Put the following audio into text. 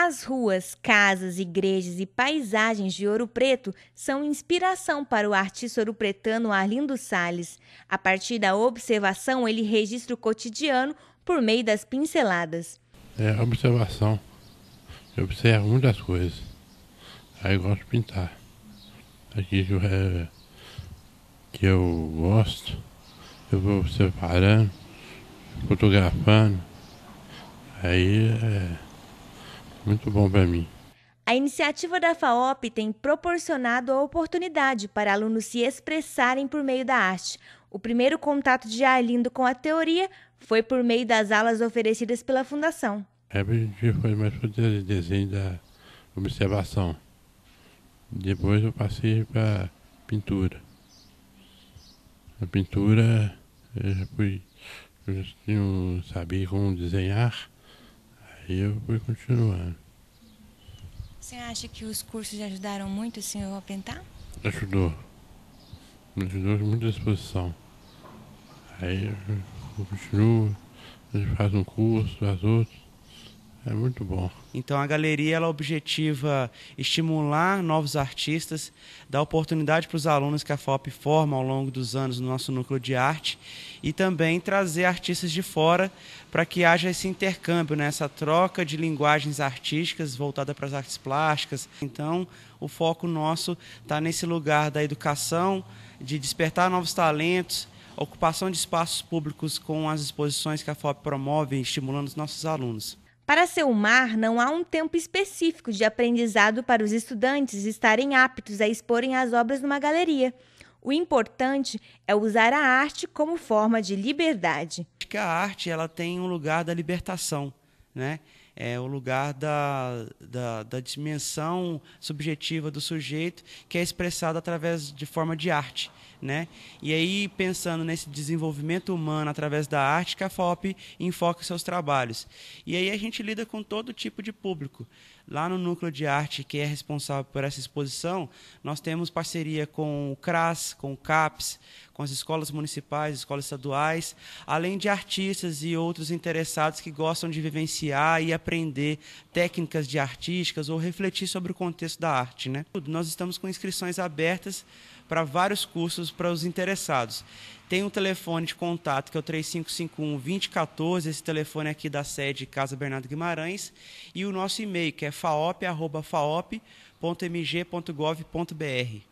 As ruas, casas, igrejas e paisagens de Ouro Preto são inspiração para o artista ouropretano Arlindo Sales. A partir da observação, ele registra o cotidiano por meio das pinceladas. É observação. Eu observo muitas coisas. Aí gosto de pintar. Aqui que eu, é, que eu gosto, eu vou separando, fotografando. Aí é. Muito bom para mim. A iniciativa da FAOP tem proporcionado a oportunidade para alunos se expressarem por meio da arte. O primeiro contato de Arlindo com a teoria foi por meio das aulas oferecidas pela Fundação. É, o objetivo foi mais o desenho da observação. Depois eu passei para pintura. A pintura, eu, fui, eu não sabia como desenhar, Aí eu fui continuar. Você acha que os cursos ajudaram muito o senhor a pintar? Ajudou. Me ajudou muito muita exposição. Aí eu continuo, a gente faz um curso, faz outro. É muito bom. Então a galeria ela objetiva estimular novos artistas, dar oportunidade para os alunos que a FOP forma ao longo dos anos no nosso núcleo de arte e também trazer artistas de fora para que haja esse intercâmbio, né? essa troca de linguagens artísticas voltada para as artes plásticas. Então o foco nosso está nesse lugar da educação, de despertar novos talentos ocupação de espaços públicos com as exposições que a FOP promove, estimulando os nossos alunos. Para Selmar, não há um tempo específico de aprendizado para os estudantes estarem aptos a exporem as obras numa galeria. O importante é usar a arte como forma de liberdade. Que a arte ela tem um lugar da libertação, né? é o lugar da, da, da dimensão subjetiva do sujeito que é expressada através de forma de arte. Né? E aí, pensando nesse desenvolvimento humano através da arte, que a FOP enfoca seus trabalhos. E aí a gente lida com todo tipo de público. Lá no núcleo de arte que é responsável por essa exposição, nós temos parceria com o CRAS, com o CAPS, com as escolas municipais, escolas estaduais, além de artistas e outros interessados que gostam de vivenciar e aprender aprender técnicas de artísticas ou refletir sobre o contexto da arte. Né? Nós estamos com inscrições abertas para vários cursos para os interessados. Tem um telefone de contato que é o 3551-2014, esse telefone aqui da sede Casa Bernardo Guimarães, e o nosso e-mail que é faop.faop.mg.gov.br.